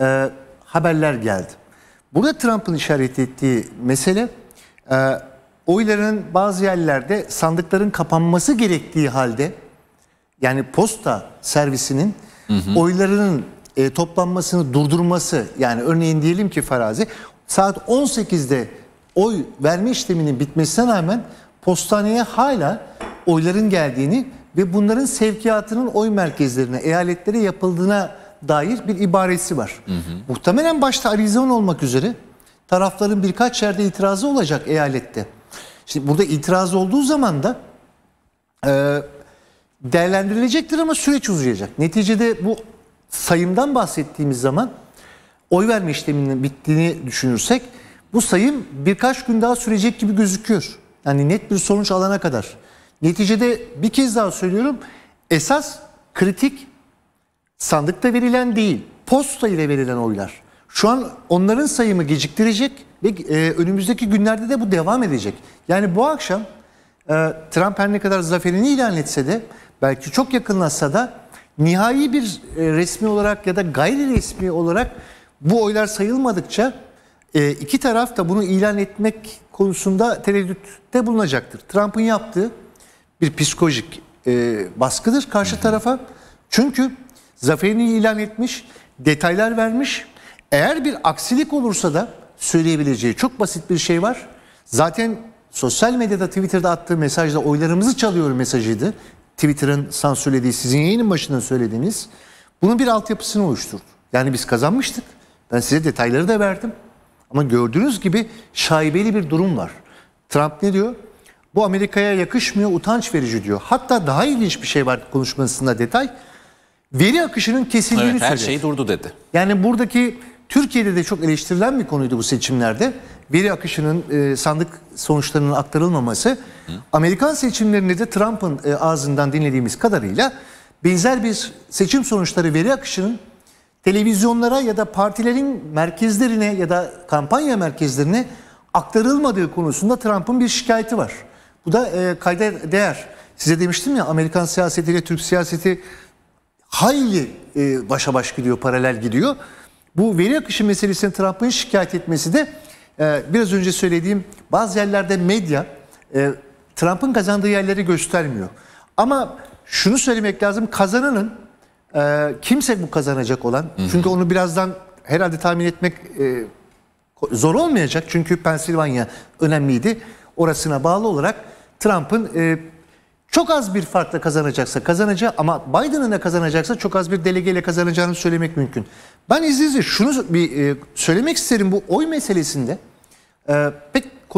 e, haberler geldi. Burada Trump'ın işaret ettiği mesele e, oyların bazı yerlerde sandıkların kapanması gerektiği halde yani posta servisinin hı hı. oylarının e, toplanmasını durdurması yani örneğin diyelim ki farazi saat 18'de oy verme işleminin bitmesine rağmen postaneye hala oyların geldiğini ve bunların sevkiyatının oy merkezlerine, eyaletlere yapıldığına dair bir ibaresi var. Hı hı. Muhtemelen başta Arizona olmak üzere tarafların birkaç yerde itirazı olacak eyalette. Şimdi burada itiraz olduğu zaman da e, değerlendirilecektir ama süreç uzayacak. Neticede bu sayımdan bahsettiğimiz zaman oy verme işleminin bittiğini düşünürsek bu sayım birkaç gün daha sürecek gibi gözüküyor. Yani net bir sonuç alana kadar. Neticede bir kez daha söylüyorum esas kritik sandıkta verilen değil, posta ile verilen oylar. Şu an onların sayımı geciktirecek ve e, önümüzdeki günlerde de bu devam edecek. Yani bu akşam e, Trump her ne kadar zaferini ilan etse de belki çok yakınlaşsa da nihai bir e, resmi olarak ya da gayri resmi olarak bu oylar sayılmadıkça e, iki taraf da bunu ilan etmek konusunda tereddütte bulunacaktır. Trump'ın yaptığı bir psikolojik e, baskıdır karşı tarafa. Çünkü zaferini ilan etmiş, detaylar vermiş. Eğer bir aksilik olursa da söyleyebileceği çok basit bir şey var. Zaten sosyal medyada Twitter'da attığı mesajda oylarımızı çalıyor mesajıydı. Twitter'ın sansürlediği, sizin yayının başında söylediğiniz. Bunun bir altyapısını oluşturdu. Yani biz kazanmıştık. Ben size detayları da verdim. Ama gördüğünüz gibi şaibeli bir durum var. Trump ne diyor? Bu Amerika'ya yakışmıyor, utanç verici diyor. Hatta daha ilginç bir şey var konuşmasında detay veri akışının kesildiğini evet, her söyledi. Her şey durdu dedi. Yani buradaki Türkiye'de de çok eleştirilen bir konuydu bu seçimlerde. Veri akışının e, sandık sonuçlarının aktarılmaması. Hı. Amerikan seçimlerinde de Trump'ın e, ağzından dinlediğimiz kadarıyla benzer bir seçim sonuçları veri akışının televizyonlara ya da partilerin merkezlerine ya da kampanya merkezlerine aktarılmadığı konusunda Trump'ın bir şikayeti var. Bu da e, kayda değer. Size demiştim ya Amerikan siyasetiyle Türk siyaseti hangi e, başa baş gidiyor, paralel gidiyor? Bu veri akışı meselesini Trump'ın şikayet etmesi de e, biraz önce söylediğim bazı yerlerde medya e, Trump'ın kazandığı yerleri göstermiyor. Ama şunu söylemek lazım kazananın e, kimse bu kazanacak olan Hı-hı. çünkü onu birazdan herhalde tahmin etmek e, zor olmayacak çünkü Pensilvanya önemliydi. Orasına bağlı olarak Trump'ın e, çok az bir farkla kazanacaksa kazanacağı ama Biden'ın da kazanacaksa çok az bir delegeyle kazanacağını söylemek mümkün. Ben izninizle şunu bir e, söylemek isterim bu oy meselesinde. E, pek